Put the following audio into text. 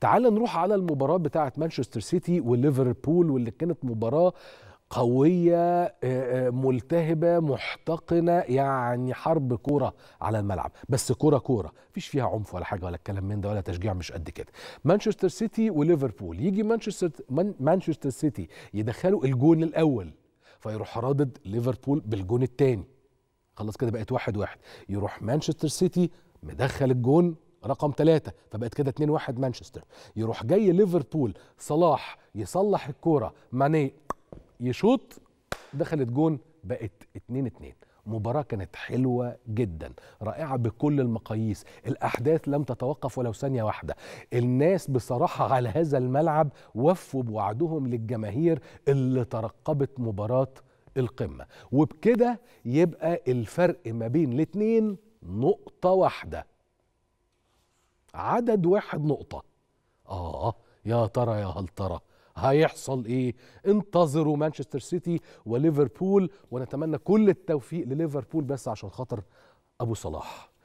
تعال نروح على المباراة بتاعة مانشستر سيتي وليفربول واللي كانت مباراة قوية آه، آه، ملتهبة محتقنة يعني حرب كورة على الملعب بس كورة كورة مفيش فيها عنف ولا حاجة ولا الكلام من ده ولا تشجيع مش قد كده مانشستر سيتي وليفربول يجي مانشستر مانشستر سيتي يدخلوا الجون الأول فيروح رادد ليفربول بالجون الثاني خلاص كده بقت واحد واحد يروح مانشستر سيتي مدخل الجون رقم ثلاثة فبقت كده 2 1 مانشستر يروح جاي ليفربول صلاح يصلح الكورة ماني يشوط دخلت جون بقت 2 2 مباراة كانت حلوة جدا رائعة بكل المقاييس الأحداث لم تتوقف ولو ثانية واحدة الناس بصراحة على هذا الملعب وفوا بوعدهم للجماهير اللي ترقبت مباراة القمة وبكده يبقى الفرق ما بين الاتنين نقطة واحدة عدد واحد نقطة آه يا ترى يا هل ترى هيحصل ايه انتظروا مانشستر سيتي وليفربول ونتمنى كل التوفيق لليفربول بس عشان خاطر ابو صلاح